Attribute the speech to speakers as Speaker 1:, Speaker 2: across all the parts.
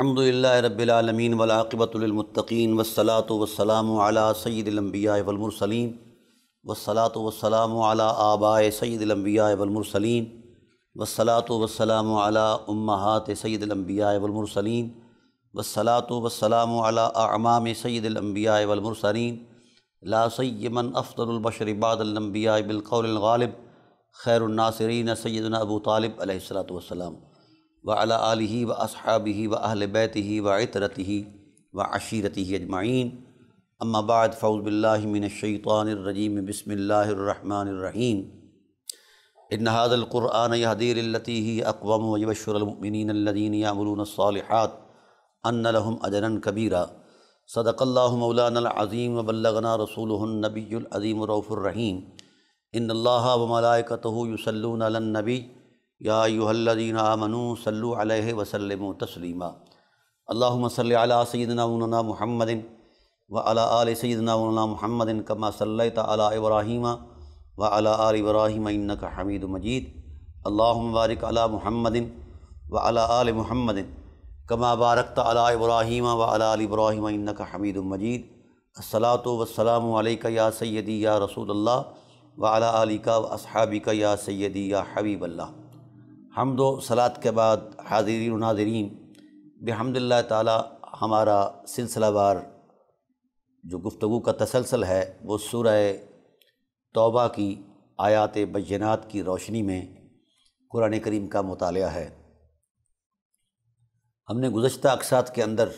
Speaker 1: अलहमदिल्ला रबीआलमीन वलाक़िबतुलमुत्तकीन वसलात वस्सलामु अला सय्यिदिल अंबिया वल मुरसलीन अला आबाए सय्यिदिल वलमरसलीम वसलात मुरसलीन अला उम्महात सय्यिदिल वलमरसलीम वसलात मुरसलीन अला अमाम सय्यिदिल वलमरसलीम ला सय्यमन अफ़दलुल बशर बादल अंबिया बिल अबू तालिब अलैहि वसलाम व अला व असहाबी व अहल बैत ही व इतरत ही व अशीरत ही अजमाइन अम्माबाद फ़ौज़बिल्लामिनशैतानरजीम बसमीम इन हादलक़ुरान हदीरती ही अकवम वबशरमिनदीन यामलूनसालहत अनलहम अजरन कबीरा सदक़ल्लाम मौलानज़ीम वबल्लना रसूलनबीज़ीम रऊफ़ुररहीम इन अल्लाह यूसलूनबी या यूहल्लिन आमनू सल्लु अलैहि वसल्लम तस्लीमा अल्लाहुम्म सल्लि अला सय्यिदना वना मुहम्मदिन व अला आल सय्यिदना वना मुहम्मदिन कमा सल्लैत अला इब्राहीम व अला आल इब्राहीम इन्नक हमीद मजीद अल्लाहुम्म बारिक अला मुहम्मदिन व अला आल मुहम्मदिन कमा बारकत अला इब्राहीम व अला आल इब्राहीम इन्नक हमीद मजीद असलात वसलाम या सैदी या रसूल अल्लाह व अला आलिका व असहाबिका या सैदी या हबीब हम दो सलात के बाद हाजिरीन नाजरीन बहमदिल्ला ताला हमारा सिलसिलावार जो गुफ्तु का तसलसल है वो सूरह तौबा की आयात बजनात की रोशनी में कुरान करीम का मताल है हमने गुज्त अकसात के अंदर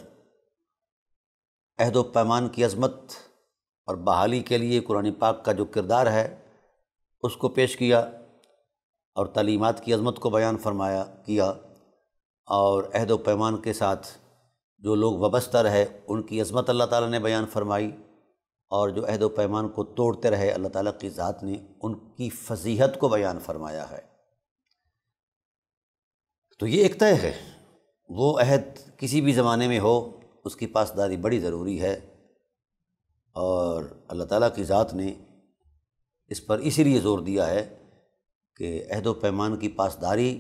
Speaker 1: अहदोपैमान की अजमत और बहाली के लिए कुरान पाक का जो किरदार है उसको पेश किया और तलीमत की अज़मत को बयान फरमाया किया और अहद पैमान के साथ जो लोग वबस्ता रहे उनकी अज़मत अल्लाह ताला ने बयान फरमाई और जो अहद पैमान को तोड़ते रहे अल्लाह ताला की ज़ात ने उनकी फजीहत को बयान फरमाया है तो ये एक तय है वो अहद किसी भी ज़माने में हो उसकी पासदारी बड़ी ज़रूरी है और अल्लाह ताला की ज़ात ने इस पर इसीलिए ज़ोर दिया है कि अहद पैमान की पासदारी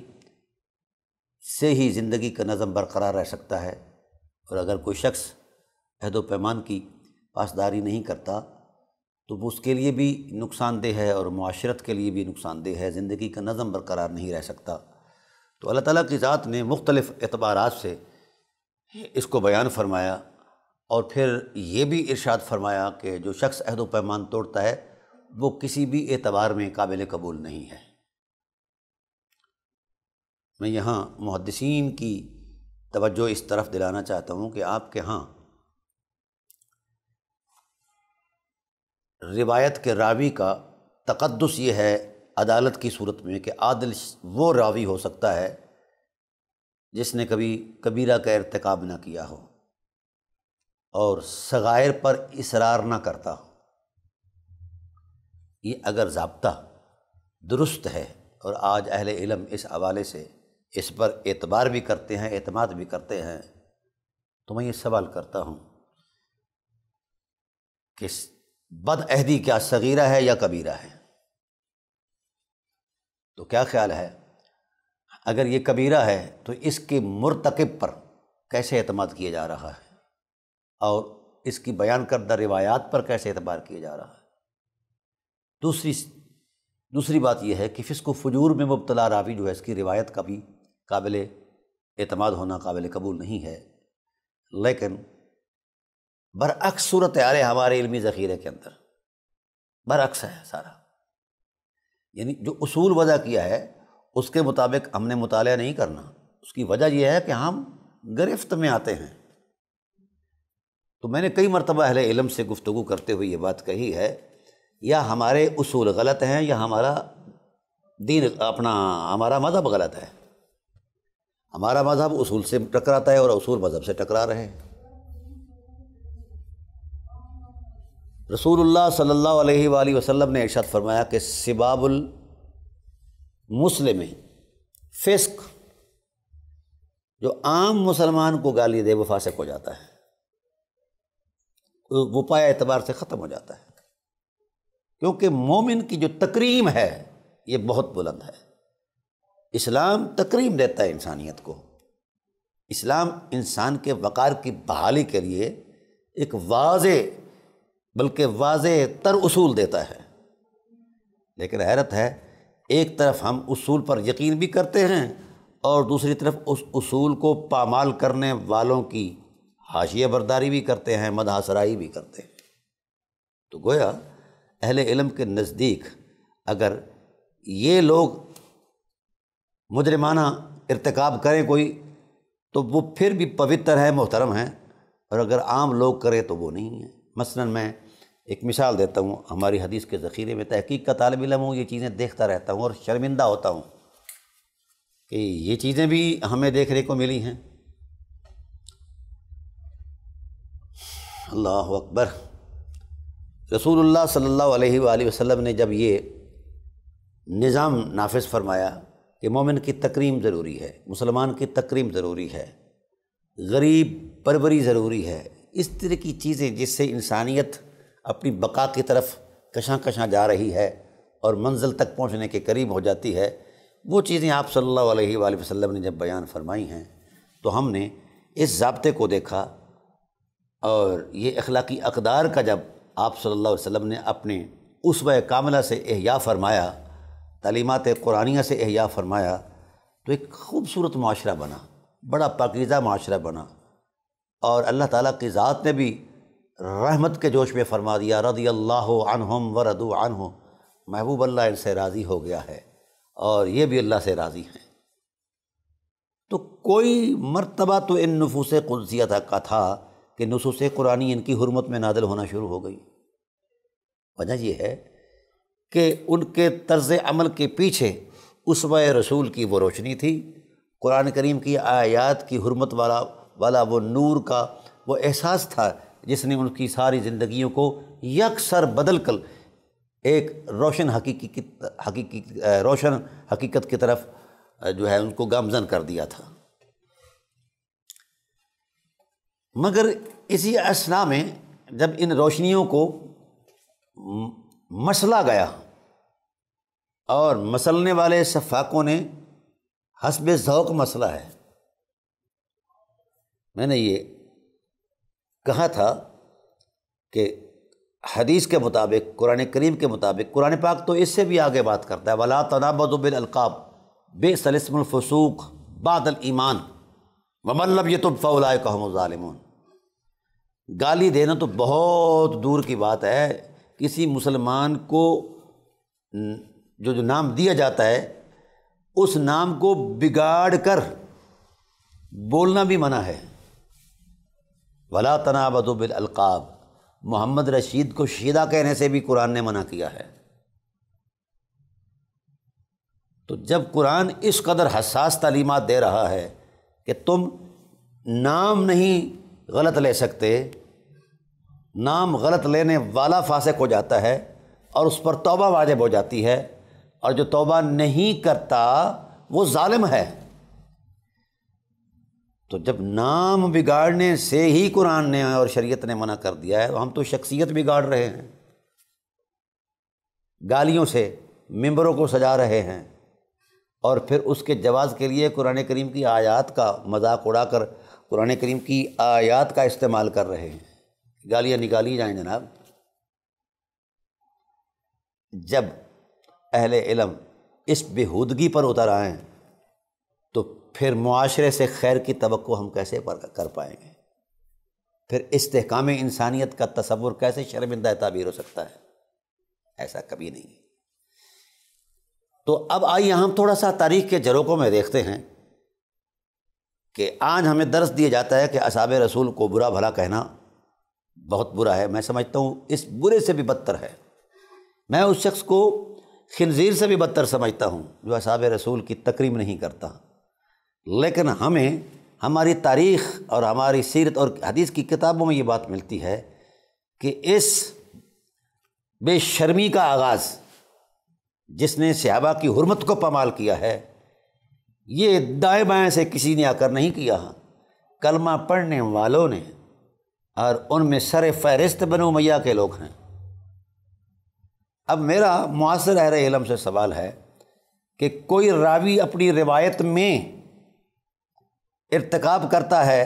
Speaker 1: से ही ज़िंदगी का नज़म बरकरार रह सकता है और अगर कोई शख्स अहद पैमान की पासदारी नहीं करता तो उसके लिए भी नुकसानदेह है और माशरत के लिए भी नुकसानदेह है ज़िंदगी का नज़म बरकरार नहीं रह सकता तो अल्लाह ताला की ज़ात ने मुख्तलिफ़ एतबार से इसको बयान फरमाया और फिर ये भी इरशाद फरमाया कि जो शख्स अहद पैमान तोड़ता है वो किसी भी एतबार में काबिल कबूल नहीं है मैं यहाँ मुहदसिन की तवज्जो इस तरफ दिलाना चाहता हूँ कि आपके यहाँ रिवायत के रावी का तकदस ये है अदालत की सूरत में कि आदिल वो रावी हो सकता है जिसने कभी कबीरा का इरतकब ना किया हो और सग़ायर पर इसरार ना करता हो ये अगर जबता दुरुस्त है और आज अहले इलम इस हवाले से इस पर एतबार भी करते हैं अतमाद भी करते हैं तो मैं ये सवाल करता हूँ कि बदअहदी क्या सगीरा है या कबीरा है तो क्या ख्याल है अगर ये कबीरा है तो इसके मुरतकब पर कैसे अतमाद किया जा रहा है और इसकी बयान करदा रिवायात पर कैसे एतबार किया जा रहा है दूसरी दूसरी बात यह है कि फिसको फजूर में मुबतला रावी जो है इसकी रिवायत का भी काबिल अतमाद होना काबिल कबूल नहीं है लेकिन बरअक्स सूरत हाल हमारे इलमी ज़ख़ीरे के अंदर बरअक्स है सारा यानी जो उसूल वजह किया है उसके मुताबिक हमने मुताल नहीं करना उसकी वजह यह है कि हम गिरफ्त में आते हैं तो मैंने कई मरतबा अहले इलम से गुफ्तु करते हुए ये बात कही है या हमारे उसूल गलत हैं या हमारा दीन अपना हमारा मज़हब गलत है हमारा मज़हब उसूल से टकराता है और असूल मज़हब से टकरा रहे हैं रसूलुल्लाह सल्लल्लाहु अलैहि वसल्लम ने इरशाद फरमाया कि सिबाबुल मुस्लिम फ़िस्क जो आम मुसलमान को गाली दे वो फासिक हो जाता है वो पाया एतबार से ख़त्म हो जाता है क्योंकि मोमिन की जो तकरीम है ये बहुत बुलंद है इस्लाम तकरीम देता है इंसानियत को इस्लाम इंसान के वक़ार की बहाली के लिए एक वाज बल्कि वाज तर असूल देता है लेकिन हैरत है एक तरफ हम उसूल पर यकीन भी करते हैं और दूसरी तरफ उस उसूल को पामाल करने वालों की हाशिया बर्दारी भी करते हैं मदहासराई भी करते हैं तो गोया अहल इलम के नज़दीक अगर ये लोग मुजरमाना इरतकब करें कोई तो वो फिर भी पवित्र है मोहतरम है और अगर आम लोग करें तो वो नहीं है मसलन मैं एक मिसाल देता हूँ हमारी हदीस के ज़ख़ीरे में तहकीक का तालब इलम हूँ ये चीज़ें देखता रहता हूँ और शर्मिंदा होता हूँ कि ये चीज़ें भी हमें देखने को मिली हैं अल्लाह अकबर रसूलुल्लाह सल्लल्लाहु अलैहि वसल्लम ने जब ये निज़ाम नाफिस फरमाया कि मोमिन की तकरीम ज़रूरी है मुसलमान की तकरीम ज़रूरी है गरीब परवरी ज़रूरी है इस तरह की चीज़ें जिससे इंसानियत अपनी बका की तरफ कशां कशां जा रही है और मंजिल तक पहुँचने के करीब हो जाती है वो चीज़ें आप सल्लल्लाहु अलैहि वसल्लम ने जब बयान फरमाई हैं तो हमने इस जबते को देखा और ये अखलाकी अकदार का जब आप सल्लल्लाहु अलैहि वसल्लम ने अपने उस कामला से एहया फरमाया तलीमत कुरानिया से अहिया फरमाया तो एक खूबसूरत माशरा बना बड़ा पकीज़ा माशरा बना और अल्लाह ताला की ज़ात ने भी रहमत के जोश में फरमा दिया रदी अल्लाह हम व रदू अनहम महबूब अल्लाह इनसे राज़ी हो गया है और ये भी अल्लाह से राज़ी हैं तो कोई मरतबा तो इन नफूस कुदसिया का था कि नसूस कुरानी इनकी हरमत में नादल होना शुरू हो गई वजह यह है कि उनके तर्ज अमल के पीछे उसवा रसूल की वो रोशनी थी कुरान करीम की आयात की हरमत वाला वाला वो नूर का वो एहसास था जिसने उनकी सारी ज़िंदगी को यकसर बदल कर एक रोशन हकीकी की हकीकी रोशन हकीकत की तरफ जो है उनको गामजन कर दिया था मगर इसी असना में जब इन रोशनियों को मसला गया और मसलने वाले शफाकों ने हसब ज़ौक मसला है मैंने ये कहा था कि हदीस के मुताबिक कुरान करीम के मुताबिक कुरान पाक तो इससे भी आगे बात करता है वला तनाबदबिलकाब बेसलस्मफसूक बादल ईमान वमल्लब ये तो फ़ौलाए कहम ालिमून गाली देना तो बहुत दूर की बात है किसी मुसलमान को जो जो नाम दिया जाता है उस नाम को बिगाड़ कर बोलना भी मना है वला तनाबदुबिल अलकाब मोहम्मद रशीद को शीदा कहने से भी कुरान ने मना किया है तो जब कुरान इस कदर हसास तालीमत दे रहा है कि तुम नाम नहीं गलत ले सकते नाम गलत लेने वाला फासक हो जाता है और उस पर तौबा वाजब हो जाती है और जो तौबा नहीं करता वो ालिम है तो जब नाम बिगाड़ने से ही कुरान ने और शरीयत ने मना कर दिया है तो हम तो शख्सियत बिगाड़ रहे हैं गालियों से मंबरों को सजा रहे हैं और फिर उसके जवाज़ के लिए कुरान करीम की आयात का मजाक उड़ाकर कुरान करीम की आयात का इस्तेमाल कर रहे हैं गालियाँ निकाली जाएं जनाब जब अहल इलम इस बेहूदगी पर उतर आएँ तो फिर माशरे से खैर की तो हम कैसे कर पाएंगे फिर इसकाम इंसानियत का तस्वुर कैसे शर्मिंदा ताबीर हो सकता है ऐसा कभी नहीं तो अब आइए हम थोड़ा सा तारीख के जरोकों में देखते हैं कि आज हमें दर्ज दिया जाता है कि असाब रसूल को बुरा भला कहना बहुत बुरा है मैं समझता हूँ इस बुरे से भी बदतर है मैं उस शख्स को खनजीर से भी बदतर समझता हूँ जो असाब रसूल की तकरीम नहीं करता लेकिन हमें हमारी तारीख़ और हमारी सीरत और हदीस की किताबों में ये बात मिलती है कि इस बेशर्मी का आगाज़ जिसने सहाबा की हरमत को पमाल किया है ये दाएँ बाएँ से किसी ने आकर नहीं किया कलमा पढ़ने वालों ने और उनमें सर फहरिस्त बनो मैया के लोग हैं अब मेरा मुआसर अहर इलम से सवाल है कि कोई रावी अपनी रिवायत में इरतकब करता है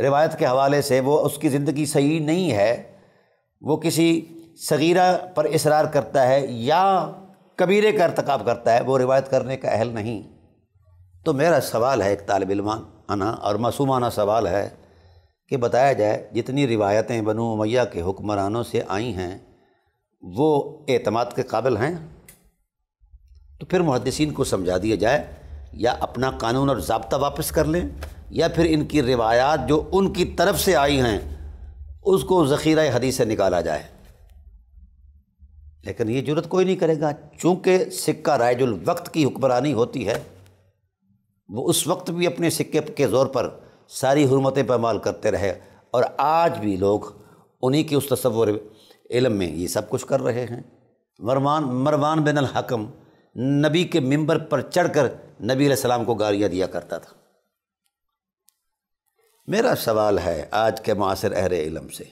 Speaker 1: रिवायत के हवाले से वो उसकी ज़िंदगी सही नहीं है वो किसी सगीरा पर इसरार करता है या कबीरे का इरतकब करता है वो रिवायत करने का अहल नहीं तो मेरा सवाल है एक तालब इलमान आना और मासूमाना सवाल है कि बताया जाए जितनी रिवायतें बनु उमैया के हुक्मरानों से आई हैं वो एतमाद के काबिल हैं तो फिर मुहदसिन को समझा दिया जाए या अपना कानून और जबता वापस कर लें या फिर इनकी रिवायात जो उनकी तरफ से आई हैं उसको ज़ख़ीरा हदी से निकाला जाए लेकिन ये जरूरत कोई नहीं करेगा चूँकि सिक्का रायजुल वक्त की हुक्मरानी होती है वो उस वक्त भी अपने सिक्के के ज़ोर पर सारी हरमतें पैमाल करते रहे और आज भी लोग उन्हीं के उस तस्वर इलम में ये सब कुछ कर रहे हैं मरमान मरवान बिन हकम नबी के मंबर पर चढ़कर नबी सलाम को गालियाँ दिया करता था मेरा सवाल है आज के मासर अहर इलम से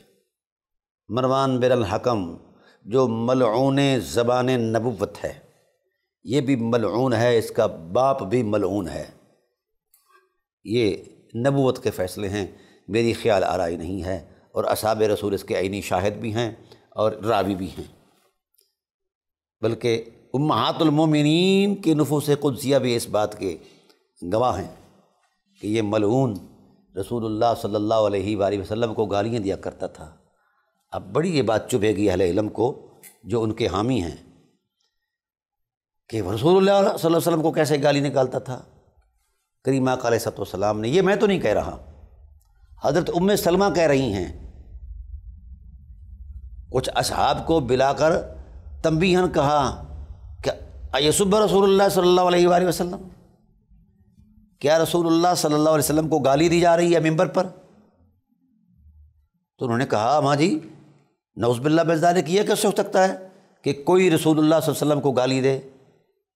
Speaker 1: मरवान बिन हकम जो मलून ज़बान नबूत है ये भी मलून है इसका बाप भी मलून है ये नबूत के फ़ैसले हैं मेरी ख्याल आरई नहीं है और असाब रसूल इसके आइनी शाहिद भी हैं और रावी भी हैं बल्कि उम्मातमिन के से कुदसिया भी इस बात के गवाह हैं कि ये मलून रसूल सल्ला अलैहि को गालियाँ दिया करता था अब बड़ी ये बात चुभेगी अहल इलम को जो उनके हामी हैं कि रसूल वसल्लम को कैसे गाली निकालता था करीमा सलाम ने यह मैं तो नहीं कह रहा हज़रत उम सलमा कह रही हैं कुछ असहाब को बिलाकर तमबीहन कहा कि यसुब रसूल सल्ला वसम क्या रसूल सल्ला वसम को गाली दी जा रही है मेम्बर पर तो उन्होंने कहा माँ जी नौजबिल्ला बेजदा ने किया कैसे हो सकता है कि कोई रसूल सल्लम को गाली दे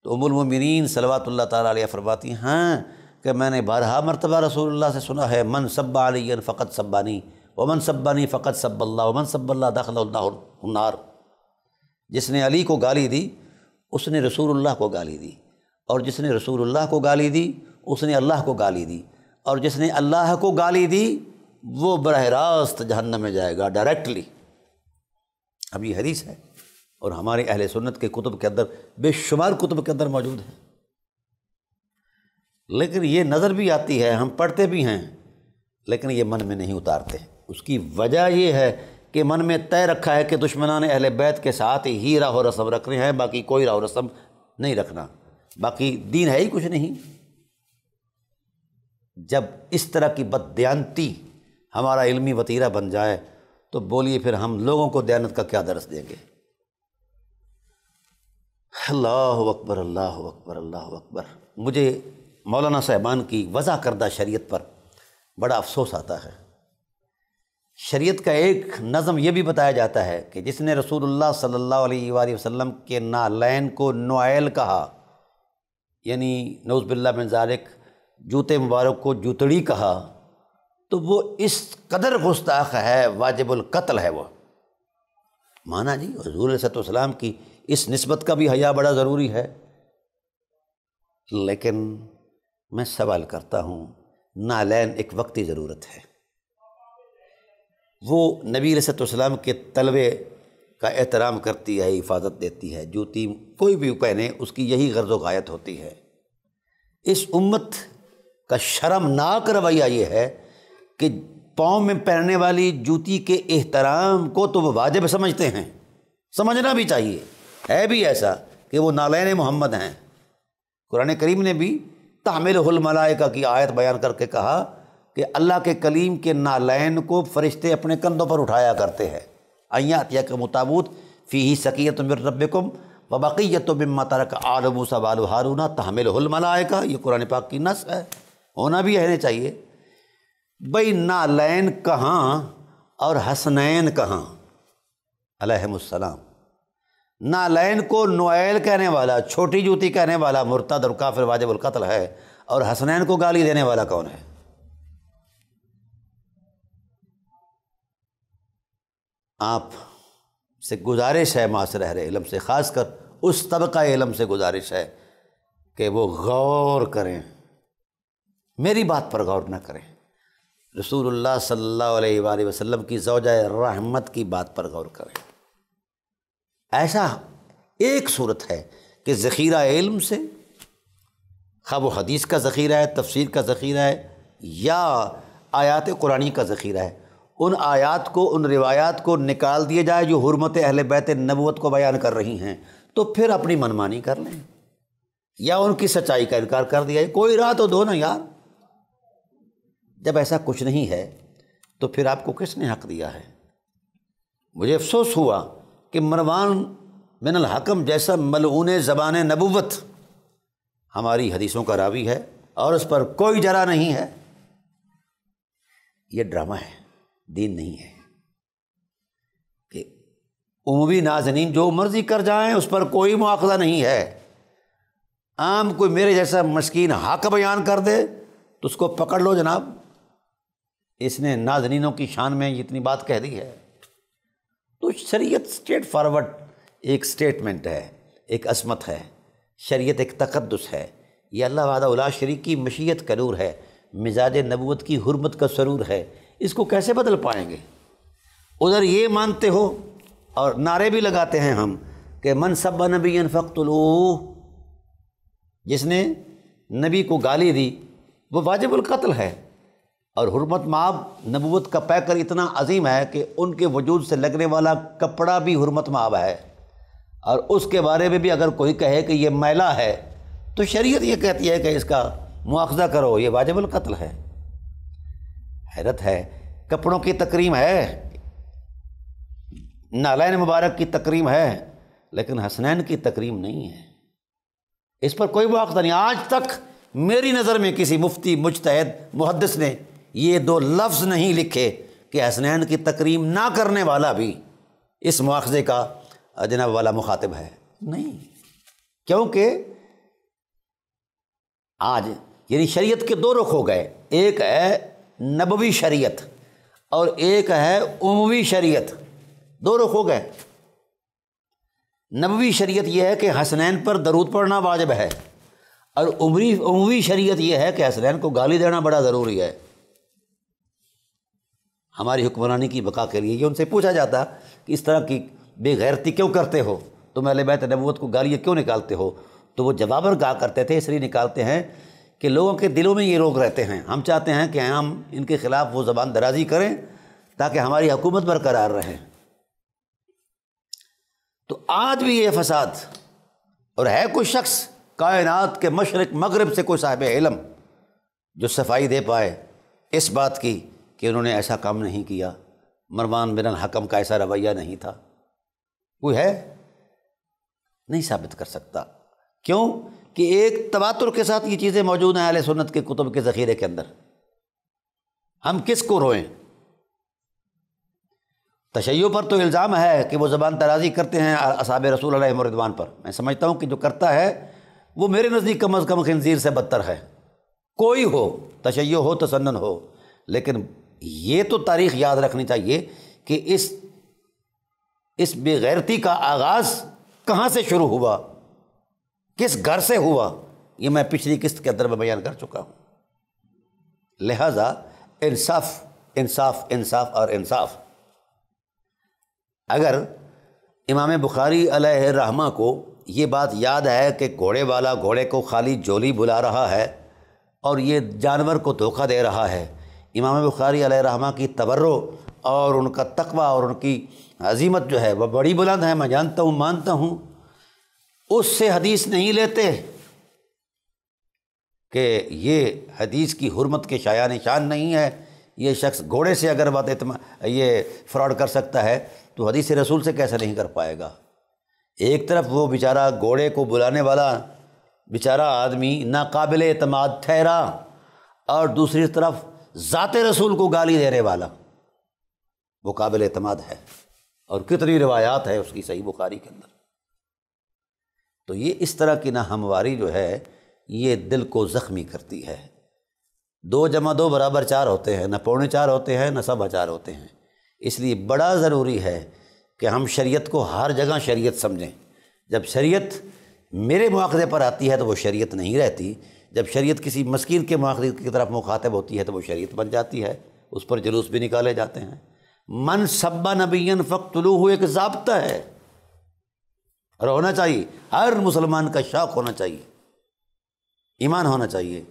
Speaker 1: तो उमुलमिन सलवा ला फरमाती हैं हाँ, कि मैंने बारहा मरतबा रसूल से सुना है मन सब्बा फ़कत सब्बानी वमन सब्बानी फ़कत सब्बल्ला वमन सब्बल्ला हनार जिसने अली को गाली दी उसने रसूलुल्लाह को गाली दी और जिसने रसूलुल्लाह को गाली दी उसने अल्लाह को गाली दी और जिसने अल्लाह को गाली दी वो बरह रास्त जहन्नम में जाएगा डायरेक्टली अब ये हदीस है और हमारे अहले सुन्नत के कुतुब के अंदर बेशुमार कुतुब के अंदर मौजूद है लेकिन ये नज़र भी आती है हम पढ़ते भी हैं लेकिन ये मन में नहीं उतारते उसकी वजह यह है कि मन में तय रखा है कि दुश्मनान अहल बैत के साथ ही राह रस्म रखने हैं बाकी कोई राह रस्म नहीं रखना बाकी दीन है ही कुछ नहीं जब इस तरह की बदयांती हमारा इल्मी वतीरा बन जाए तो बोलिए फिर हम लोगों को दयानत का क्या दरस देंगे अल्लाह अकबर अल्लाह अकबर अल्लाह अकबर मुझे मौलाना साहबान की वज़ा करदा शरीत पर बड़ा अफसोस आता है शरीत का एक नज़म यह भी बताया जाता है कि जिसने रसूलुल्लाह सल्लल्लाहु अलैहि वसल्लम के नालैन को नोयल कहा यानी नौज़बिल्ला मजारक जूते मुबारक को जूतड़ी कहा तो वो इस कदर गुस्ताख है वाजिबुल कत्ल है वो माना जी हजूर सतम की इस नस्बत का भी हया बड़ा ज़रूरी है लेकिन मैं सवाल करता हूँ नालैन एक वक्ती ज़रूरत है वो नबी रसतम के तलबे का एहतराम करती है हिफाजत देती है जूती कोई भी पहने उसकी यही गर्ज वायत होती है इस उम्मत का शर्मनाक रवैया ये है कि पाँव में पहनने वाली जूती के एहतराम को तो वो वाजब समझते हैं समझना भी चाहिए है भी ऐसा कि वो नालैन मोहम्मद हैं कुरान करीम ने भी तहमिल मलाइका की आयत बयान करके कहा कि अल्लाह के कलीम के नालैन को फरिश्ते अपने कंधों पर उठाया करते हैं अतिया के मुताबूत फ़ी ही सकीत मिर रबकुम व बक़ीत बिम्मा तरक आलमूसा वाल हारूना तहमिल मलाइका ये कुरान पाक की नस है होना भी रहने चाहिए भाई नालैन कहाँ और हसनैन कहाँ अलहमसलाम नालैन को नोएल कहने वाला छोटी जूती कहने वाला मुर्ता और फिर वाजिब कत्ल है और हसनैन को गाली देने वाला कौन है आप से गुजारिश है मासर रह इलम से ख़ास कर उस तबका इलम से गुजारिश है कि वो गौर करें मेरी बात पर गौर ना करें रसूलुल्लाह सल्लल्लाहु अलैहि वसल्लम की जोजा रहमत की बात पर गौर करें ऐसा एक सूरत है कि ज़ख़ीरा इल्म से खब व हदीस का ज़ख़ीरा है तफसीर का ज़ख़ीरा है या आयात कुरानी का ज़ख़ीरा है उन आयात को उन रिवायात को निकाल दिया जाए जो हरमत अहल बैत नबूत को बयान कर रही हैं तो फिर अपनी मनमानी कर लें या उनकी सच्चाई का इनकार कर दिया कोई राह तो दो ना यार जब ऐसा कुछ नहीं है तो फिर आपको किसने हक दिया है मुझे अफसोस हुआ कि मरवान मिनल हकम जैसा मलऊन ज़बान नबूवत हमारी हदीसों का रावी है और उस पर कोई जरा नहीं है ये ड्रामा है दीन नहीं है कि उमवी नाजनीन जो मर्जी कर जाएं उस पर कोई मुआवजा नहीं है आम कोई मेरे जैसा मस्किन हक बयान कर दे तो उसको पकड़ लो जनाब इसने नाजनीनों की शान में इतनी बात कह दी है तो शरीयत स्ट्रेट फारवर्ड एक स्टेटमेंट है एक असमत है शरीयत एक तकदस है ये अल्लाह वादा शरीक की मशीयत का नूर है मिजाज नबूत की हरमत का सरूर है इसको कैसे बदल पाएंगे उधर ये मानते हो और नारे भी लगाते हैं हम कि मन सब नबी फ़क्तलू जिसने नबी को गाली दी वो वाजिबुल कत्ल है और हरमत माब नबूत का पैकर इतना अजीम है कि उनके वजूद से लगने वाला कपड़ा भी हरमत माब है और उसके बारे में भी अगर कोई कहे कि यह मैला है तो शरीयत ये कहती है कि इसका मुआवजा करो ये वाजबल कत्ल है हैरत है कपड़ों की तकरीम है नालायन मुबारक की तकरीम है लेकिन हसनैन की तकरीम नहीं है इस पर कोई मुआवजा नहीं आज तक मेरी नज़र में किसी मुफ्ती मुजतहद मुहदस ने ये दो लफ्ज़ नहीं लिखे कि हसनैन की तकरीम ना करने वाला भी इस मुआवजे का जनाब वाला मुखातिब है नहीं क्योंकि आज यानी शरीयत के दो रुख हो गए एक है नबवी शरीयत और एक है उमवी शरीयत दो रुख हो गए नबवी शरीयत यह है कि हसनैन पर दरूद पढ़ना वाजिब है और उमरी उमवी शरीयत यह है कि हसनैन को गाली देना बड़ा ज़रूरी है हमारी हुक्मरानी की बका के लिए ये उनसे पूछा जाता कि इस तरह की बेगैरती क्यों करते हो तुम अल बैत नबूत को गालियाँ क्यों निकालते हो तो वो जवाबर गा करते थे इसलिए निकालते हैं कि लोगों के दिलों में ये रोग रहते हैं हम चाहते हैं कि हम इनके ख़िलाफ़ वो ज़बान दराजी करें ताकि हमारी हुकूमत बरकरार रहे तो आज भी ये फसाद और है कोई शख्स कायनात के मशरक मगरब से कोई साहब इलम जो सफाई दे पाए इस बात की कि उन्होंने ऐसा काम नहीं किया मरवान बिन हकम का ऐसा रवैया नहीं था कोई है नहीं साबित कर सकता क्यों कि एक तबातुर के साथ ये चीज़ें मौजूद हैं आल सुन्नत के कुतुब के ज़ख़ीरे के अंदर हम किस को रोएं तशैयों पर तो इल्ज़ाम है कि वो ज़बान तराजी करते हैं असाब रसूल मरदवान पर मैं समझता हूँ कि जो करता है वो मेरे नज़दीक कम अज़ कम खनजीर से बदतर है कोई हो तशैय हो तसन्न हो लेकिन ये तो तारीख याद रखनी चाहिए कि इस इस बेगैरती का आगाज़ कहाँ से शुरू हुआ किस घर से हुआ ये मैं पिछली किस्त के अंदर में बयान कर चुका हूँ लिहाजा इंसाफ इंसाफ इंसाफ और इंसाफ अगर इमाम बुखारी रहमा को ये बात याद है कि घोड़े वाला घोड़े को खाली जोली बुला रहा है और ये जानवर को धोखा दे रहा है इमाम बुखारी रहमा की तबर्रो और उनका तकवा और उनकी अजीमत जो है वह बड़ी बुलंद है मैं जानता हूँ मानता हूँ उससे हदीस नहीं लेते कि ये हदीस की हरमत के शाया निशान नहीं है ये शख्स घोड़े से अगर बात ये फ्रॉड कर सकता है तो हदीस रसूल से कैसे नहीं कर पाएगा एक तरफ वो बेचारा घोड़े को बुलाने वाला बेचारा आदमी नाकबिल अतमाद ठहरा और दूसरी तरफ ज़ात रसूल को गाली देने वाला वो काबिल अतमाद है और कितनी रिवायात है उसकी सही बुखारी के अंदर तो ये इस तरह की नाहमवारी जो है ये दिल को ज़ख्मी करती है दो जमा दो बराबर चार होते हैं ना पौने चार होते हैं ना सवा चार होते हैं इसलिए बड़ा ज़रूरी है कि हम शरीयत को हर जगह शरीयत समझें जब शरीयत मेरे मुआदे पर आती है तो वो शरीयत नहीं रहती जब शरीयत किसी मस्किन के माखरी की तरफ मुखातब होती है तो वो शरीयत बन जाती है उस पर जुलूस भी निकाले जाते हैं मन सब्बा नबीन हुए एक जबता है और होना चाहिए हर मुसलमान का शौक होना चाहिए ईमान होना चाहिए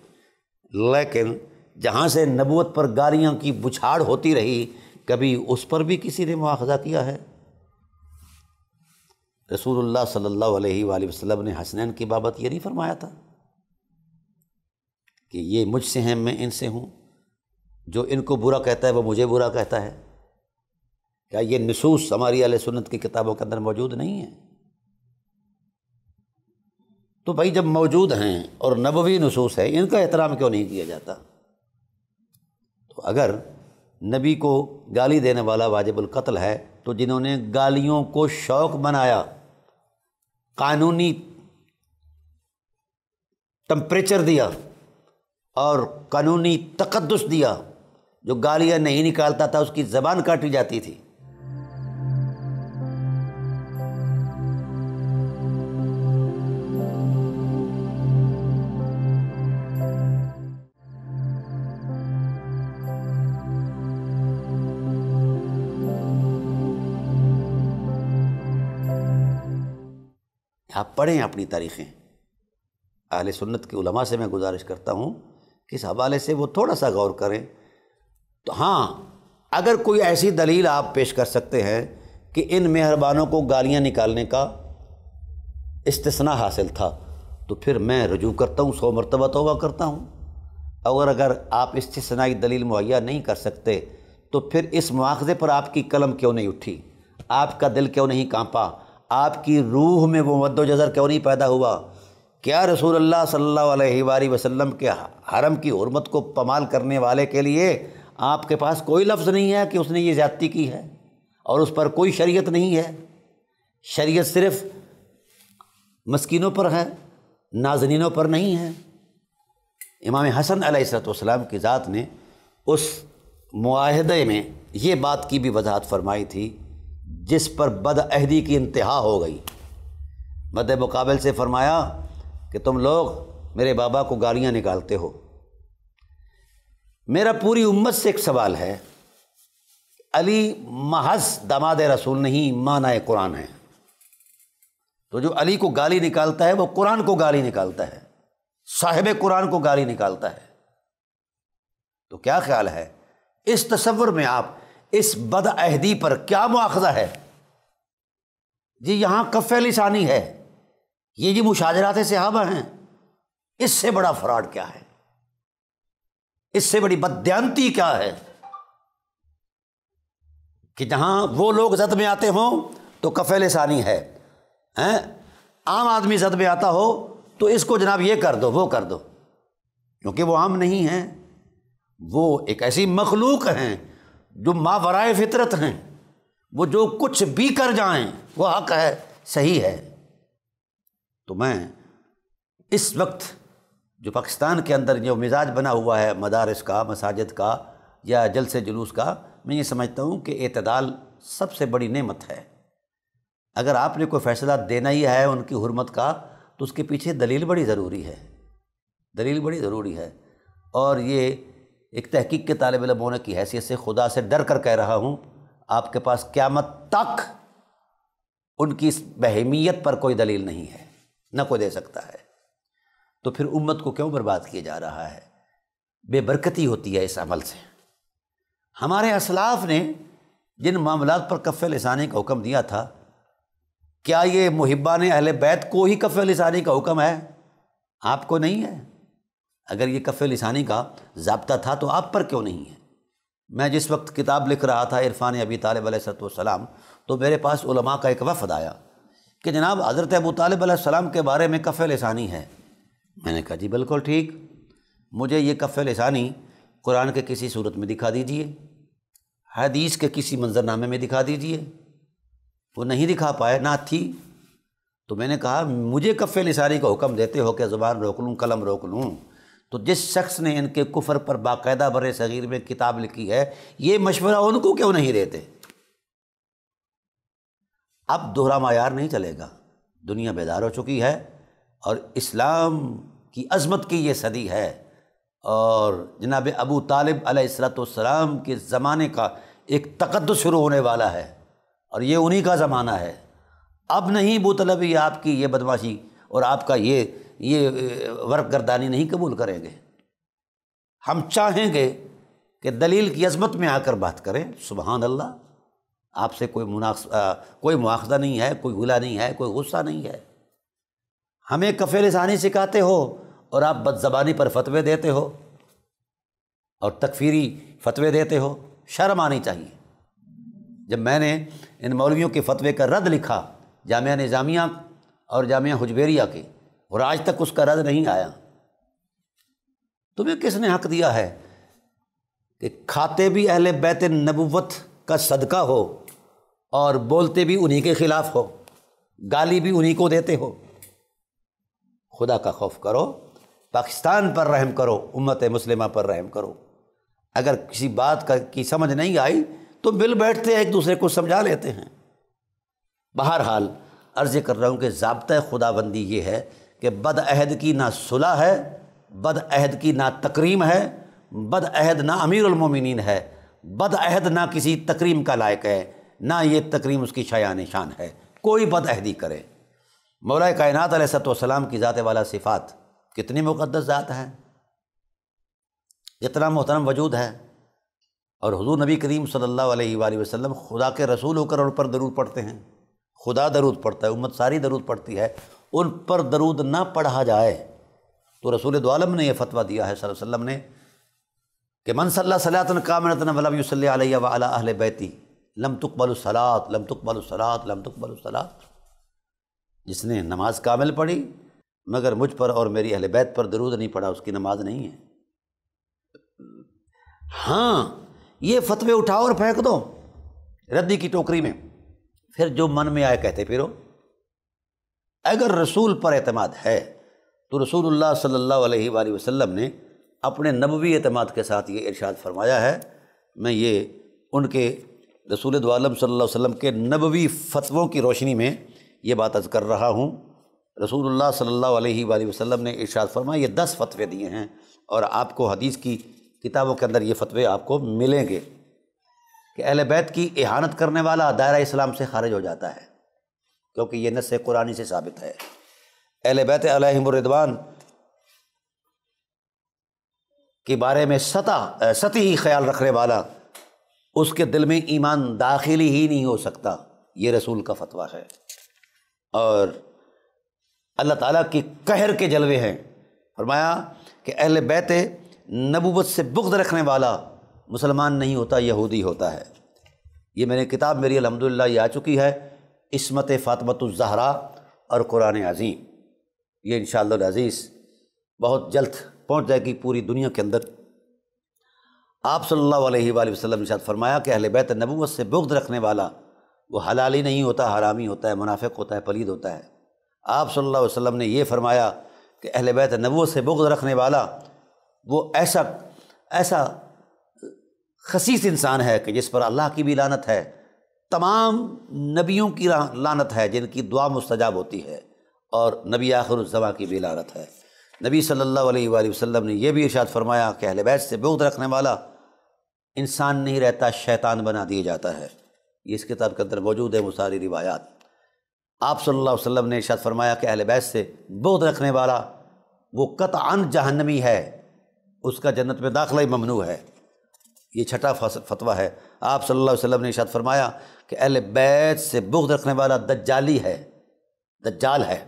Speaker 1: लेकिन जहाँ से नबूत पर गालियों की बुछाड़ होती रही कभी उस पर भी किसी ने मुआजा किया है रसूलुल्लाह सल्लल्लाहु अलैहि वसल्लम ने हसनैन की बाबत ये नहीं फरमाया था कि ये मुझसे हैं मैं इनसे हूँ जो इनको बुरा कहता है वो मुझे बुरा कहता है क्या ये नसूस हमारी अल सुनत की किताबों के अंदर मौजूद नहीं है तो भाई जब मौजूद हैं और नबवी नसूस है इनका एहतराम क्यों नहीं किया जाता तो अगर नबी को गाली देने वाला कत्ल है तो जिन्होंने गालियों को शौक बनाया कानूनी टम्परेचर दिया और कानूनी तकदस दिया जो गालियां नहीं निकालता था उसकी ज़बान काटी जाती थी आप पढ़ें अपनी तारीखें अहले सुन्नत के उलमा से मैं गुजारिश करता हूं इस हवाले से वो थोड़ा सा गौर करें तो हाँ अगर कोई ऐसी दलील आप पेश कर सकते हैं कि इन मेहरबानों को गालियाँ निकालने का इस्तना हासिल था तो फिर मैं रजू करता हूँ सौ मरतबा तोबा करता हूँ और अगर आप इसतनाई दलील मुहैया नहीं कर सकते तो फिर इस मुआवजे पर आपकी कलम क्यों नहीं उठी आपका दिल क्यों नहीं कांपा आपकी रूह में वो मद्दोजर क्यों नहीं पैदा हुआ क्या रसूल अल्लाह सल्लल्लाहु अलैहि वसल्लम के हरम की हरमत को पमाल करने वाले के लिए आपके पास कोई लफ्ज़ नहीं है कि उसने ये ज़्यादती की है और उस पर कोई शरीयत नहीं है शरीयत सिर्फ मस्किनों पर है नाजनीनों पर नहीं है इमाम हसन अलैहिस्सलाम की ज़ात ने उस माहदे में ये बात की भी वजाहत फरमाई थी जिस पर बदअहदी की इंतहा हो गई मद मुकाबल से फरमाया कि तुम लोग मेरे बाबा को गालियां निकालते हो मेरा पूरी उम्मत से एक सवाल है अली महज दामाद रसूल नहीं माना कुरान है तो जो अली को गाली निकालता है वो कुरान को गाली निकालता है साहिब कुरान को गाली निकालता है तो क्या ख्याल है इस तस्वर में आप इस बदअहदी पर क्या मुआवजा है जी यहां कफे लिसानी है ये जी मुशाजरात सहाबा हैं इससे बड़ा फ्रॉड क्या है इससे बड़ी बद्यांती क्या है कि जहां वो लोग जद में आते हों तो कफेल सानी है हैं आम आदमी जद में आता हो तो इसको जनाब ये कर दो वो कर दो क्योंकि वो आम नहीं हैं वो एक ऐसी मखलूक हैं जो मावराए फितरत हैं वो जो कुछ भी कर जाएं वो हक है सही है तो मैं इस वक्त जो पाकिस्तान के अंदर जो मिजाज बना हुआ है मदारस का मसाजिद का या जलसे जुलूस का मैं ये समझता हूँ कि अतदाल सबसे बड़ी नेमत है अगर आपने कोई फ़ैसला देना ही है उनकी हरमत का तो उसके पीछे दलील बड़ी ज़रूरी है दलील बड़ी ज़रूरी है और ये एक तहकीक के तालब इलम होने की हैसियत से खुदा से डर कर कह रहा हूँ आपके पास क्यामत तक उनकी इस बहमियत पर कोई दलील नहीं है न को दे सकता है तो फिर उम्मत को क्यों बर्बाद किया जा रहा है बेबरकती होती है इस अमल से हमारे असलाफ ने जिन मामला पर कफ़ लसानी का हुक्म दिया था क्या ये मुहिबा ने अहल बैत को ही कफ़ लसानी का हुक्म है आपको नहीं है अगर ये कफ़ लसानी का जबता था तो आप पर क्यों नहीं है मैं जिस वक्त किताब लिख रहा था इरफान अबी तालब सलाम तो मेरे पास उलमा का एक वफ़द आया कि जनाब हज़रत अबू तालब सलाम के बारे में कफ़ लसानी है मैंने कहा जी बिल्कुल ठीक मुझे ये कफ़ लसानी कुरान के किसी सूरत में दिखा दीजिए हदीस के किसी मंजरनामे में दिखा दीजिए वो नहीं दिखा पाए ना थी तो मैंने कहा मुझे कफ़ लसानी का हुक्म देते हो कि ज़ुबान रोक लूँ कलम रोक लूँ तो जिस शख्स ने इनके कुफर पर बाकायदा बर सग़ीर में किताब लिखी है ये मशवरा उनको क्यों नहीं देते अब दोहरा मैार नहीं चलेगा दुनिया बेदार हो चुकी है और इस्लाम की अजमत की ये सदी है और जनाब अबू तालिब अलैहिस्सलाम के ज़माने का एक तकद्दस शुरू होने वाला है और ये उन्हीं का ज़माना है अब नहीं ये आपकी ये बदमाशी और आपका ये ये वर्क गर्दानी नहीं कबूल करेंगे हम चाहेंगे कि दलील की अजमत में आकर बात करें सुबहानल्ला आपसे कोई मुनाक्स कोई मुआवजा नहीं है कोई गुला नहीं है कोई गुस्सा नहीं है हमें कफ़े लसानी सिखाते हो और आप बदजबानी पर फतवे देते हो और तकफीरी फतवे देते हो शर्म आनी चाहिए जब मैंने इन मौलवियों के फतवे का रद्द लिखा जामिया निज़ामिया और जामिया हजबेरिया के और आज तक उसका रद्द नहीं आया तुम्हें किसने हक दिया है कि खाते भी अहल बैत नबूवत का सदका हो और बोलते भी उन्हीं के खिलाफ हो गाली भी उन्हीं को देते हो खुदा का खौफ करो पाकिस्तान पर रहम करो उम्मत मुस्लिमा पर रहम करो अगर किसी बात का की समझ नहीं आई तो मिल बैठते हैं एक दूसरे को समझा लेते हैं बहरहाल अर्ज़ कर रहा हूँ कि जबता खुदाबंदी ये है कि बदअहद की ना सुलह है बदअहद की ना तकरीम है बदअहद ना अमीरमिन है बदअहद ना किसी तकरीम का लायक है ना ये तकरीम उसकी शाया निशान है कोई बदहदी करे मौल कायनत सतम की ज़ात वाला सिफ़ात कितनी मुक़दस ज़ात है इतना मोहतरम वजूद है और हुजूर नबी करीम सल्लल्लाहु अलैहि वसल्लम खुदा के रसूल होकर उन पर दरूद पढ़ते हैं खुदा दरूद पढ़ता है उम्मत सारी दरूद पढ़ती है उन पर दरूद ना पढ़ा जाए तो रसूल दोआलम ने यह फतवा दिया है वसल्लम ने कि मन सल्ला सलातन कामरतन वलब वसल वला अहल बैती लम सलात लम सलात लम सलात जिसने नमाज कामिल पढ़ी मगर मुझ पर और मेरी अहल बैत पर दरूद नहीं पढ़ा उसकी नमाज नहीं है हाँ ये फतवे उठाओ और फेंक दो रद्दी की टोकरी में फिर जो मन में आए कहते फिर अगर रसूल पर अतमाद है तो रसूलुल्लाह सल्लल्लाहु अलैहि वसल्लम ने अपने नबवी अतमाद के साथ ये इरशाद फरमाया है मैं ये उनके रसूल दोम सल्ला वसम के नबवी फतवों की रोशनी में ये बात अर्ज़ कर रहा हूँ रसूल सल्ला अलैहि ने इर्शाद फरमाए ये दस फतवे दिए हैं और आपको हदीस की किताबों के अंदर ये फतवे आपको मिलेंगे कि अहल बैत की एहानत करने वाला दायरा इस्लाम से खारिज हो जाता है क्योंकि ये नस कुरानी से साबित है अहल बैत अलहमरदवान के बारे में सतह ही ख्याल रखने वाला उसके दिल में ईमान दाखिल ही नहीं हो सकता ये रसूल का फतवा है और अल्लाह ताला की कहर के जलवे हैं फरमाया कि अहल बैत नबूबत से बुग्द रखने वाला मुसलमान नहीं होता यहूदी होता है ये मेरी किताब मेरी अलहमदिल्ला आ चुकी है इसमत ज़हरा और कुरान अज़ीम ये इन अज़ीज़ बहुत जल्द पहुँच जाएगी पूरी दुनिया के अंदर आप सल्लल्लाहु अलैहि वसल्लम ने फरमाया कि अहल बैत नबूत से बुग्द रखने वाला वो हलाली नहीं होता हरामी होता है मुनाफिक होता है पलीद होता है आप सल्लल्लाहु अलैहि वसल्लम ने यह फरमाया कि अहल बैत नबूत से बुग्द रखने वाला वो ऐसा ऐसा खसीस इंसान है कि जिस पर अल्लाह की भी लानत है तमाम नबियों की लानत है जिनकी दुआ मुस्तजाब होती है और नबी आखिर जमा की भी लानत है नबी सल्लल्लाहु अलैहि वसल्लम ने यह भी इर्शाद फरमाया कि अहल बैत से बुग्द रखने वाला इंसान नहीं रहता शैतान बना दिया जाता है ये इस किताब के अंदर मौजूद है वो सारी रिवायात आप सल्लल्लाहु अलैहि वसल्लम ने इशाद फरमाया कि अहल बैस से बोध रखने वाला वो क़तान जहन्नमी है उसका जन्नत में दाखिला ही ममनू है ये छठा फतवा है आप सल्लल्लाहु अलैहि वसल्लम ने इशाद फरमाया कि अहल बैत से बुग्ध रखने वाला दज्जाली है दज्जाल है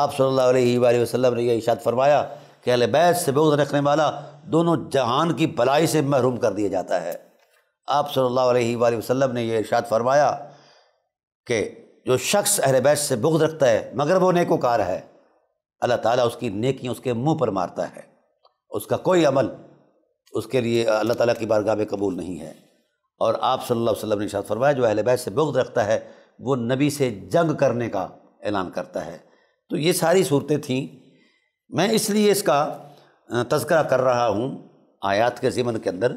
Speaker 1: आप सल्लल्लाहु अलैहि वसल्लम ने यह इशाद फरमाया कि अहल बैत से बोध रखने वाला दोनों जहान की भलाई से महरूम कर दिया जाता है आप सल्लल्लाहु अलैहि वसल्लम ने यह इर्शाद फरमाया कि जो शख्स अहल बैत से बुग्ज रखता है मगर वो नेकोकार है अल्लाह ताला उसकी नेकियाँ उसके मुंह पर मारता है उसका कोई अमल उसके लिए अल्लाह ताला की बारगाह में कबूल नहीं है और आप सल्लल्लाहु अलैहि वसल्लम ने इशाद फरमाया जो अहल बैत से बुग्ध रखता है वो नबी से जंग करने का ऐलान करता है तो ये सारी सूरतें थीं मैं इसलिए इसका तस्करा कर रहा हूँ आयात के जीवन के अंदर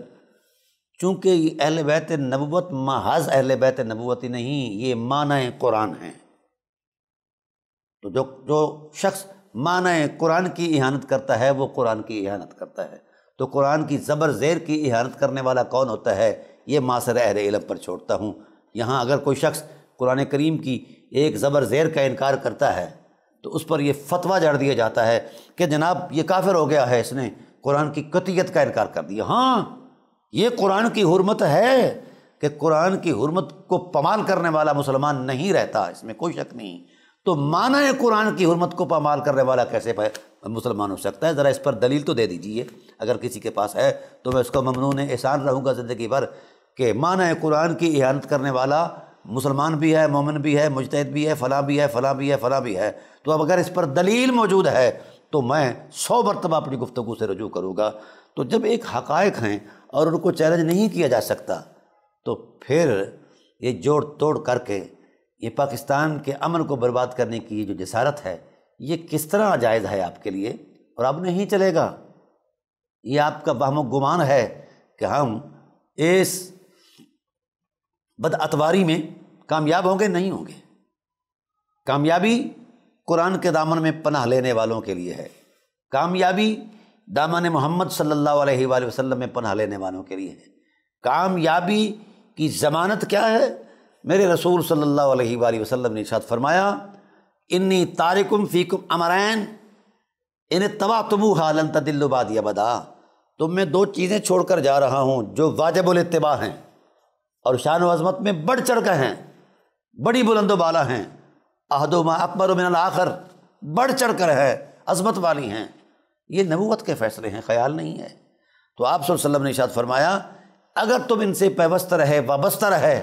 Speaker 1: चूँकि अहल बैत नबूत महाज अहल बैत नबूत ही नहीं ये माना कुरान हैं तो जो जो शख्स माना कुरान की इहानत करता है वो कुरान की इहानत करता है तो कुरान की ज़बर ज़ेर की इहानत करने वाला कौन होता है ये मासर अहर इलम पर छोड़ता हूँ यहाँ अगर कोई शख्स कुरान करीम की एक ज़बर ज़ेर का इनकार करता है तो उस पर यह फतवा जड़ दिया जाता है कि जनाब ये काफिर हो गया है इसने कुरान की कतियत का इनकार कर दिया हाँ ये कुरान की हरमत है कि कुरान की हरमत को पमाल करने वाला मुसलमान नहीं रहता इसमें कोई शक नहीं तो माना है कुरान की हरमत को पमाल करने वाला कैसे मुसलमान हो सकता है ज़रा इस पर दलील तो दे दीजिए अगर किसी के पास है तो मैं उसका ममनून एहसान रहूँगा ज़िंदगी भर कि माना है कुरान की इहानत करने वाला मुसलमान भी है मोमिन भी है मुजतद भी है फ़लाँ भी है फ़लाँ भी है फ़लाँ भी है तो अब अगर इस पर दलील मौजूद है तो मैं सौ मरतबा अपनी गुफ्तु से रजू करूँगा तो जब एक हक़ हैं और उनको चैलेंज नहीं किया जा सकता तो फिर ये जोड़ तोड़ करके ये पाकिस्तान के अमन को बर्बाद करने की जो जसारत है ये किस तरह जायज़ है आपके लिए और अब नहीं चलेगा ये आपका वहम गुमान है कि हम इस बदअतवारी में कामयाब होंगे नहीं होंगे कामयाबी कुरान के दामन में पनाह लेने वालों के लिए है कामयाबी दामन मोहम्मद सल्लल्लाहु अलैहि वसल्लम में पनाह लेने वालों के लिए है कामयाबी की ज़मानत क्या है मेरे रसूल सल्लल्लाहु अलैहि वसल्लम ने साथ फरमाया इन्नी तारिकुम फ़ीकुम अमरैन इन्हें तबा तबू हालन तदिल्लुबाद या बदा तुम मैं दो चीज़ें छोड़कर जा रहा हूँ जो वाजब हैं और शान वजमत में बढ़ चढ़ कर हैं बड़ी बुलंद बाला हैं अहदो माँ अकबर मिनल आखर बढ़ चढ़ कर है अजमत वाली हैं ये नबूत के फैसले हैं ख्याल नहीं है तो आप वसल्लम ने फरमाया अगर तुम इनसे पैवस्त रहे वाबस्ता रहे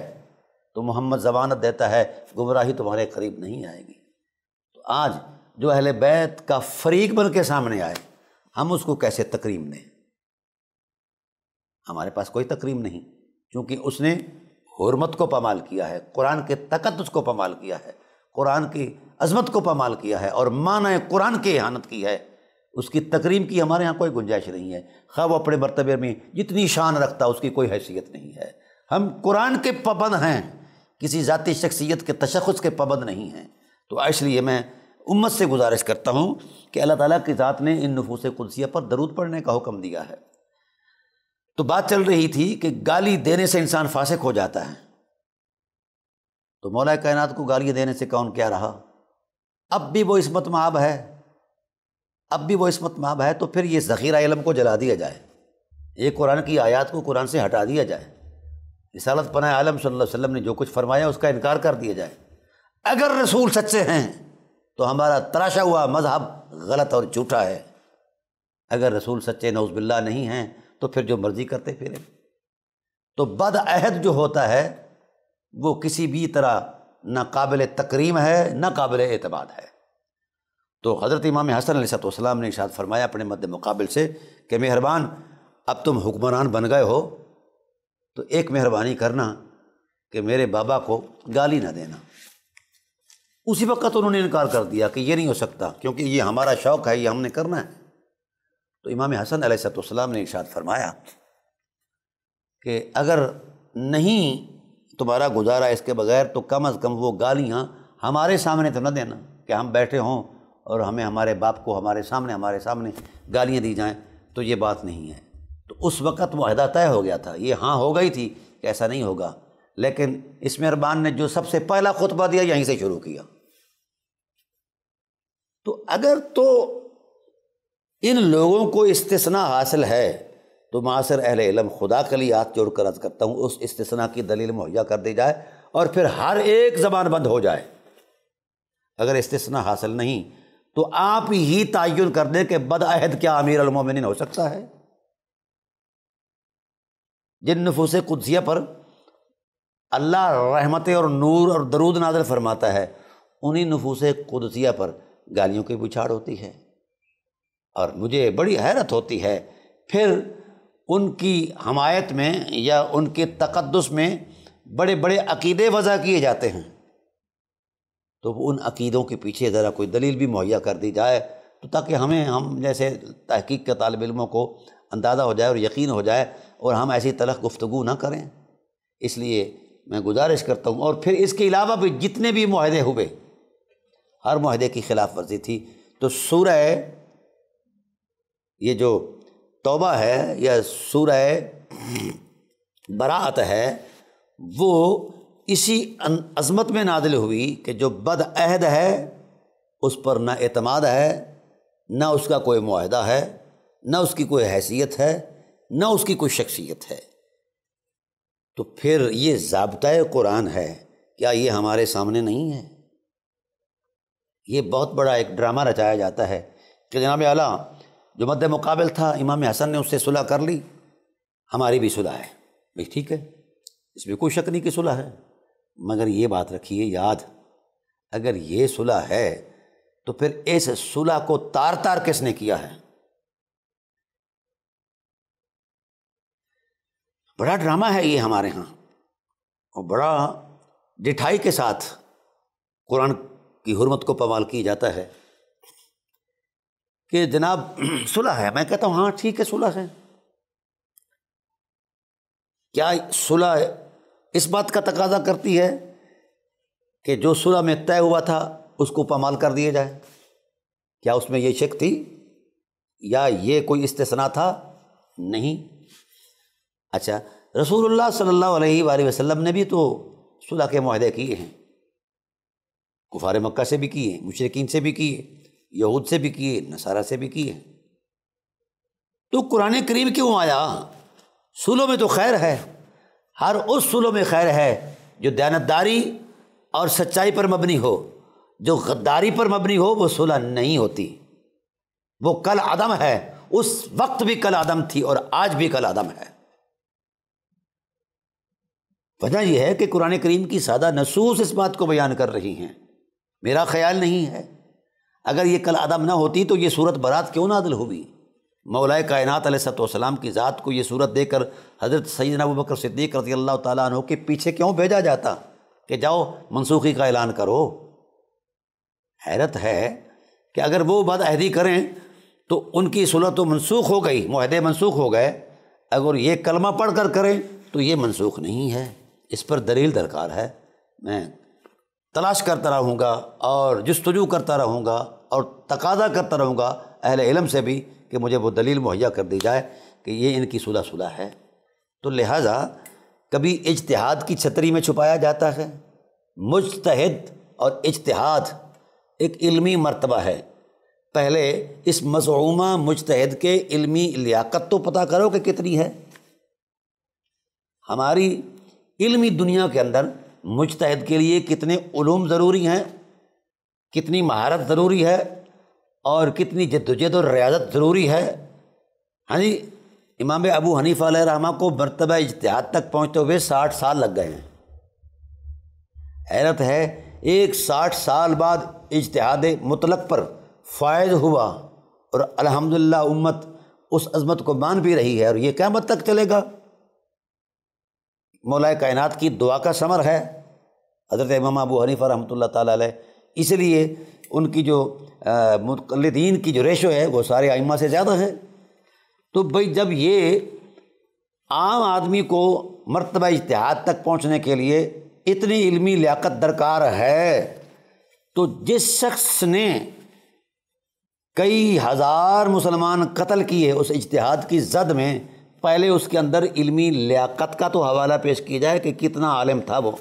Speaker 1: तो मोहम्मद जमानत देता है गुमराही तुम्हारे करीब नहीं आएगी तो आज जो अहल बैत का फरीक बन के सामने आए हम उसको कैसे तकरीम दें हमारे पास कोई तकरीम नहीं क्योंकि उसने हरमत को पमाल किया है कुरान के तकदस को पमाल किया है कुरान की अजमत को पमाल किया है और माना कुरान की हानत की है उसकी तकरीम की हमारे यहाँ कोई गुंजाइश नहीं है खा वो अपने मरतबे में जितनी शान रखता उसकी कोई हैसियत नहीं है हम कुरान के पाबंद हैं किसी ज़ाती शख्सियत के तशखस के पाबंद नहीं हैं तो इसलिए मैं उम्मत से गुजारिश करता हूँ कि अल्लाह ताली की ज़ात ने इन नफूस कुलसिया पर दरूद पढ़ने का हुक्म दिया है तो बात चल रही थी कि गाली देने से इंसान फासिक हो जाता है तो मौला कायनात को गाली देने से कौन क्या रहा अब भी वो इसमत माब है अब भी वो इसमत माब है तो फिर ये ज़ख़ीरा इलम को जला दिया जाए ये कुरान की आयात को कुरान से हटा दिया जाए रिसालत पना आलम सल्लल्लाहु अलैहि वसल्लम ने जो कुछ फरमाया उसका इनकार कर दिया जाए अगर रसूल सच्चे हैं तो हमारा तराशा हुआ मजहब गलत और झूठा है अगर रसूल सच्चे नौजबिल्ला नहीं हैं तो फिर जो मर्जी करते फिरें तो बद अहद जो होता है वो किसी भी तरह ना काबिल तकरीम है ना काबिल एतबाद है तो हज़रत इमाम हसन सतम ने इशाद फरमाया अपने मद मुकाबल से कि मेहरबान अब तुम हुक्मरान बन गए हो तो एक मेहरबानी करना कि मेरे बाबा को गाली ना देना उसी वक्त उन्होंने इनकार कर दिया कि ये नहीं हो सकता क्योंकि ये हमारा शौक़ है ये हमने करना है तो इमाम हसन सतम ने इशाद फरमाया कि अगर नहीं तुम्हारा गुजारा इसके बगैर तो कम अज़ कम वो गालियाँ हमारे सामने तो न देना कि हम बैठे हों और हमें हमारे बाप को हमारे सामने हमारे सामने गालियाँ दी जाएँ तो ये बात नहीं है तो उस वक़्त माहदा तय हो गया था ये हाँ हो गई थी कि ऐसा नहीं होगा लेकिन इस मेहरबान ने जो सबसे पहला खुतबा दिया यहीं से शुरू किया तो अगर तो इन लोगों को इस्तना हासिल है तो मासर अहल इलम खुदा के लिए हाथ जोड़ कर अर्ज करता हूँ उस इस्तना की दलील मुहैया कर दी जाए और फिर हर एक जबान बंद हो जाए अगर इस्तना हासिल नहीं तो आप ही तयन कर दें कि बदअहद क्या अमीर अलमोमिन हो सकता है जिन नफूस कुदसिया पर अल्लाह रहमत और नूर और दरूद नाजर फरमाता है उन्हीं नफूस कुदसिया पर गालियों की बुछाड़ होती है और मुझे बड़ी हैरत होती है फिर उनकी हमायत में या उनके तकदस में बड़े बड़े अकीदे वज़ा किए जाते हैं तो उन अकीदों के पीछे ज़रा कोई दलील भी मुहैया कर दी जाए तो ताकि हमें हम जैसे तहकीक के तालब इलमों को अंदाज़ा हो जाए और यकीन हो जाए और हम ऐसी तलख गुफ्तु ना करें इसलिए मैं गुजारिश करता हूँ और फिर इसके अलावा भी जितने भी माहदे हुए हर माहदे की खिलाफ वर्जी थी तो सूरह ये जो तौबा है या सूरह बरात है वो इसी अजमत में नादिल हुई कि जो बदअहद है उस पर ना अतमाद है ना उसका कोई माहदा है ना उसकी कोई हैसियत है ना उसकी कोई शख्सियत है तो फिर ये जबता कुरान है क्या ये हमारे सामने नहीं है ये बहुत बड़ा एक ड्रामा रचाया जाता है कि जनाब आला जो मद मुकाबल था इमाम हसन ने उससे सुलह कर ली हमारी भी सुलह है भाई ठीक है इसमें कोई शक नहीं कि सुलह है मगर ये बात रखिए याद अगर ये सुलह है तो फिर इस सुलह को तार तार किसने किया है बड़ा ड्रामा है ये हमारे यहाँ और बड़ा डिठाई के साथ कुरान की हरमत को पमाल किया जाता है कि जनाब सुलह है मैं कहता हूँ हाँ ठीक है सुलह है क्या सुलह इस बात का तकाजा करती है कि जो सुलह में तय हुआ था उसको पमाल कर दिया जाए क्या उसमें यह शक थी या ये कोई इस्तेसना था नहीं अच्छा रसूलुल्लाह सल्लल्लाहु अलैहि वसल्लम ने भी तो सुलह के माहदे किए हैं कुफार मक्का से भी किए मुशरकिन से भी किए यहूद से भी किए नसारा से भी किए तो कुरान करीम क्यों आया सुलों में तो खैर है हर उस सुलों में खैर है जो दयानतदारी और सच्चाई पर मबनी हो जो गद्दारी पर मबनी हो वो सुलह नहीं होती वो कल आदम है उस वक्त भी कल आदम थी और आज भी कल आदम है वजह यह है कि कुरान करीम की सादा नसूस इस बात को बयान कर रही हैं मेरा ख्याल नहीं है अगर ये कल अदम ना होती तो ये सूरत बारात क्यों नादल हुई मौलाए कायनात सलाम की ज़ात को ये सूरत देकर हज़रत सईद अबू बकर सिद्दीक रजी अल्लाह तु के पीछे क्यों भेजा जाता कि जाओ मनसूखी का ऐलान करो हैरत है कि अगर वो बात अहदी करें तो उनकी सुलह तो मनसूख हो गई माहदे मनसूख हो गए अगर ये कलमा पढ़ कर करें तो ये मनसूख नहीं है इस पर दलील दरकार है मैं तलाश करता रहूँगा और जस्तजू करता रहूँगा और तकादा करता रहूँगा अहल इलम से भी कि मुझे वो दलील मुहैया कर दी जाए कि ये इनकी सुलह सुलह है तो लिहाजा कभी इजतहाद की छतरी में छुपाया जाता है मुस्तहद और इजतहाद एक इल्मी मरतबा है पहले इस मजूमा मुशतहद के इल्मी लियाकत तो पता करो कि कितनी है हमारी इल्मी दुनिया के अंदर मुजतहद के लिए कितने ूम ज़रूरी हैं कितनी महारत ज़रूरी है और कितनी जद्दोजहद और रियाजत ज़रूरी है हाँ जी इमाम अबू हनीफ़ा रहमा को मरतबा इजतहाद तक पहुँचते हुए साठ साल लग गए हैं हैरत है एक साठ साल बाद इजतहाद मुतलक पर फ़ायद हुआ और अल्हम्दुलिल्लाह उम्मत उस अजमत को मान भी रही है और ये मत तक चलेगा मौलाए कायनात की दुआ का समर है हज़रत इमाम अबू हनीफ़ा रहमत ला इसलिए उनकी जो मुतलदीन की जो रेशो है वो सारे आइमा से ज़्यादा है तो भाई जब ये आम आदमी को मरतबा इतिहाद तक पहुँचने के लिए इतनी इल्मी लियाकत दरकार है तो जिस शख्स ने कई हज़ार मुसलमान कत्ल किए उस इजतहाद की जद में पहले उसके अंदर इल्मी लियाकत का तो हवाला पेश किया जाए कि कितना आलम था वो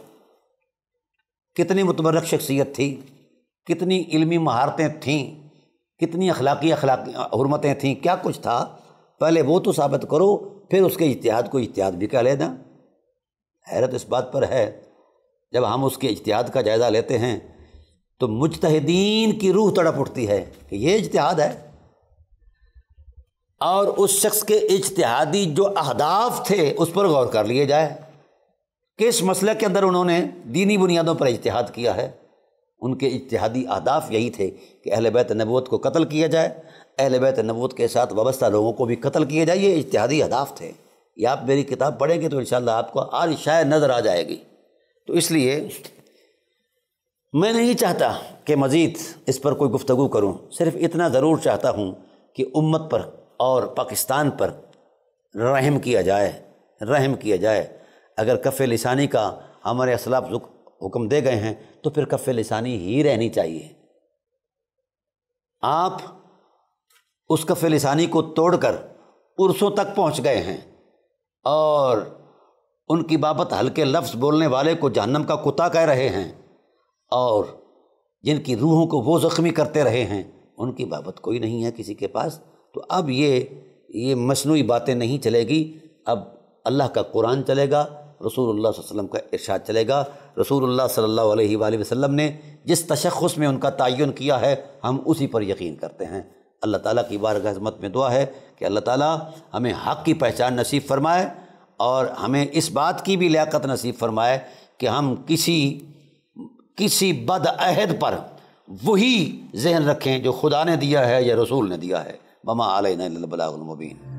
Speaker 1: कितनी मुतबरक शख्सियत थी कितनी इल्मी महारतें थीं कितनी अखलाकी अखलाकी हरमतें थीं क्या कुछ था पहले वो तो साबित करो फिर उसके इतिहाद को इतिहाद भी कह लेना हैरत इस बात पर है जब हम उसके इतिहाद का जायज़ा लेते हैं तो मुजतहदीन की रूह तड़प उठती है कि ये इजतहाद है और उस शख्स के इजतहादी जो अहदाफ थे उस पर गौर कर लिए जाए किस मसले के अंदर उन्होंने दीनी बुनियादों पर इजतहाद किया है उनके इतिहादी अहदाफ यही थे कि अहल बैत नबूत को कत्ल किया जाए अहल बैत नबूत के साथ वाबस्ता लोगों को भी कत्ल किया जाए ये इतिहादी अहदाफ थे या आप मेरी किताब पढ़ेंगे तो इन आपको आज शायद नज़र आ जाएगी तो इसलिए मैं नहीं चाहता कि मज़ीद इस पर कोई गुफ्तु करूँ सिर्फ इतना ज़रूर चाहता हूँ कि उम्मत पर और पाकिस्तान पर रहम किया जाए रहम किया जाए अगर कफ़ लिसानी का हमारे असलाफ हुक्म दे गए हैं तो फिर कफ़ लसानी ही रहनी चाहिए आप उस कफ़ लसानी को तोड़कर उर्सों तक पहुंच गए हैं और उनकी बाबत हल्के लफ्ज़ बोलने वाले को जहन्नम का कुत्ता कह रहे हैं और जिनकी रूहों को वो ज़ख्मी करते रहे हैं उनकी बाबत कोई नहीं है किसी के पास तो अब ये ये मसनू बातें नहीं चलेगी अब अल्लाह का कुरान चलेगा रसूल वसम का इर्शाद चलेगा रसूल सल्ला वसम ने जिस तशखस में उनका तयन किया है हम उसी पर यकीन करते हैं अल्लाह ताली की बारगाह हजमत में दुआ है कि अल्लाह ताली हमें हक़ की पहचान नसीब फरमाए और हमें इस बात की भी लियाकत नसीब फरमाए कि हम किसी किसी बदअहद पर वही जहन रखें जो खुदा ने दिया है या रसूल ने दिया है ममा आलिन